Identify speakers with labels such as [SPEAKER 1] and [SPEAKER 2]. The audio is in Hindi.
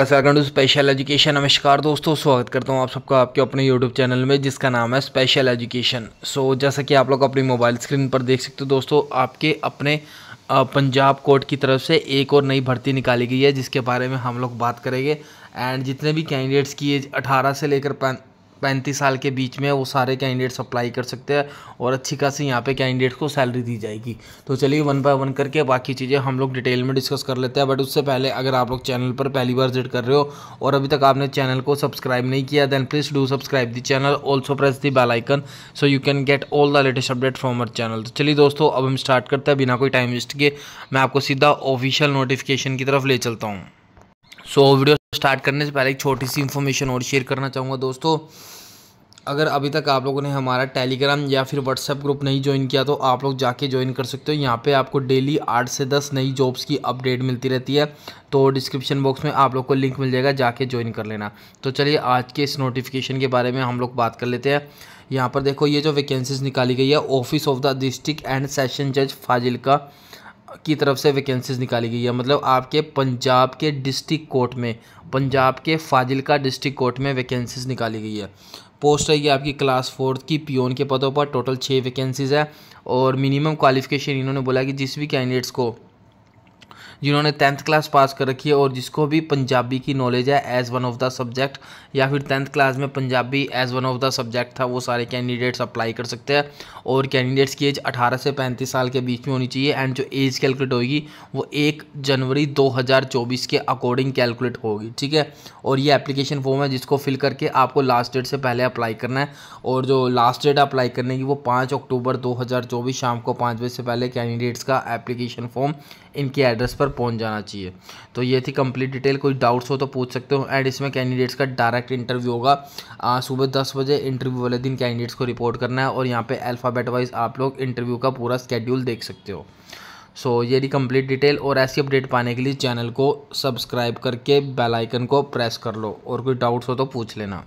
[SPEAKER 1] असलम टू स्पेशल एजुकेशन नमस्कार दोस्तों स्वागत करता हूँ आप सबका आपके अपने यूट्यूब चैनल में जिसका नाम है स्पेशल एजुकेशन सो जैसा कि आप लोग अपनी मोबाइल स्क्रीन पर देख सकते हो दोस्तों आपके अपने पंजाब कोर्ट की तरफ से एक और नई भर्ती निकाली गई है जिसके बारे में हम लोग बात करेंगे एंड जितने भी कैंडिडेट्स की एज अठारह से लेकर पैंतीस साल के बीच में वो सारे कैंडिडेट्स अप्लाई कर सकते हैं और अच्छी खासी यहाँ पे कैंडिडेट्स को सैलरी दी जाएगी तो चलिए वन बाय वन करके बाकी चीज़ें हम लोग डिटेल में डिस्कस कर लेते हैं बट उससे पहले अगर आप लोग चैनल पर पहली बार विजिट कर रहे हो और अभी तक आपने चैनल को सब्सक्राइब नहीं किया then please do subscribe the channel also press the bell icon so you can get all the latest update from our channel तो चलिए दोस्तों अब हम स्टार्ट करते हैं बिना कोई टाइम वेस्ट किए मैं आपको सीधा ऑफिशियल नोटिफिकेशन की तरफ ले चलता हूँ सो so, वीडियो स्टार्ट करने से पहले एक छोटी सी इन्फॉर्मेशन और शेयर करना चाहूँगा दोस्तों अगर अभी तक आप लोगों ने हमारा टेलीग्राम या फिर व्हाट्सएप ग्रुप नहीं ज्वाइन किया तो आप लोग जाके ज्वाइन कर सकते हो यहाँ पे आपको डेली आठ से दस नई जॉब्स की अपडेट मिलती रहती है तो डिस्क्रिप्शन बॉक्स में आप लोग को लिंक मिल जाएगा जाके ज्वाइन कर लेना तो चलिए आज के इस नोटिफिकेशन के बारे में हम लोग बात कर लेते हैं यहाँ पर देखो ये जो वैकेंसीज निकाली गई है office of the district and session जज फाजिल का की तरफ से वैकेंसीज निकाली गई है मतलब आपके पंजाब के डिस्ट्रिक्ट कोर्ट में पंजाब के फाजिलका डिस्ट्रिक्ट कोर्ट में वैकेंसीज निकाली गई है पोस्ट रहेगी आपकी क्लास फोर्थ की पियोन के पदों पर टोटल छः वैकेंसीज़ है और मिनिमम क्वालिफिकेशन इन्होंने बोला कि जिस भी कैंडिडेट्स को जिन्होंने टेंथ क्लास पास कर रखी है और जिसको भी पंजाबी की नॉलेज है as one of the subject या फिर टेंथ क्लास में Punjabi as one of the subject था वो सारे कैंडिडेट्स अप्लाई कर सकते हैं और कैंडिडेट्स की एज 18 से 35 साल के बीच में होनी चाहिए एंड जो एज कैलकुलेट होगी वो एक जनवरी दो के अकॉर्डिंग कैलकुलेट होगी ठीक है और ये एप्लीकेशन फॉर्म है जिसको फिल करके आपको लास्ट डेट से पहले अप्लाई करना है और जो लास्ट डेट अप्लाई करने की वो पाँच अक्टूबर दो शाम को पाँच बजे से पहले कैंडिडेट्स का एप्लीकेशन फॉर्म इनके एड्रेस पर पहुंच जाना चाहिए तो ये थी कंप्लीट डिटेल कोई डाउट्स हो तो पूछ सकते हो एंड इसमें कैंडिडेट्स का डायरेक्ट इंटरव्यू होगा सुबह दस बजे इंटरव्यू वाले दिन कैंडिडेट्स को रिपोर्ट करना है और यहाँ पर अल्फ़ाबेट वाइज आप लोग इंटरव्यू का पूरा स्केड्यूल देख सकते हो सो so, ये थी कंप्लीट डिटेल और ऐसी अपडेट पाने के लिए चैनल को सब्सक्राइब करके बेल आइकन को प्रेस कर लो और कोई डाउट्स हो तो पूछ लेना